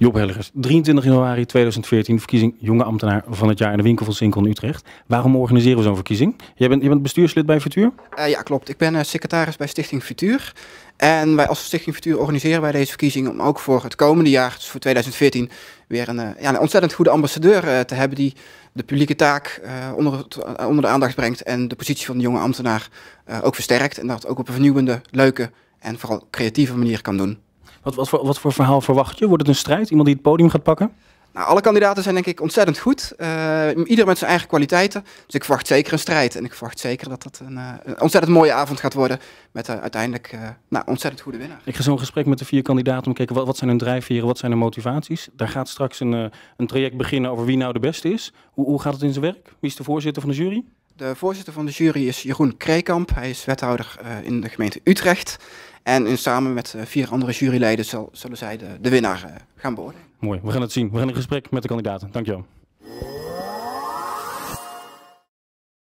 Job Helligers, 23 januari 2014, verkiezing jonge ambtenaar van het jaar in de winkel van Sinkel in Utrecht. Waarom organiseren we zo'n verkiezing? Jij bent, je bent bestuurslid bij Futuur? Eh, ja, klopt. Ik ben eh, secretaris bij Stichting Futuur. En wij als Stichting Futuur organiseren wij deze verkiezing om ook voor het komende jaar, dus voor 2014, weer een, eh, ja, een ontzettend goede ambassadeur te hebben die de publieke taak onder, onder, de aandacht brengt en de positie van de jonge ambtenaar ook versterkt. En dat ook op een vernieuwende, leuke en vooral creatieve manier kan doen. Wat, wat, voor, verhaal verwacht je? Wordt het een strijd? Iemand die het podium gaat pakken? Nou, alle kandidaten zijn denk ik ontzettend goed. Uh, ieder met zijn eigen kwaliteiten. Dus ik verwacht zeker een strijd. En ik verwacht zeker dat dat een, eh, een ontzettend mooie avond gaat worden. Met eh, uiteindelijk nou, ontzettend goede winnaar. Ik ga zo'n gesprek met de vier kandidaten om te Wat, wat zijn hun drijfveren? Wat zijn hun motivaties? Daar gaat straks een, een traject beginnen over wie nou de beste is. Hoe, hoe gaat het in zijn werk? Wie is de voorzitter van de jury? De voorzitter van de jury is Jeroen Kreekamp. Hij is wethouder in de gemeente Utrecht. En in, samen met eh, vier andere juryleden zullen zij de, de winnaar eh, gaan beoordelen. Mooi, we gaan het zien. We gaan in gesprek met de kandidaten. Dankjewel.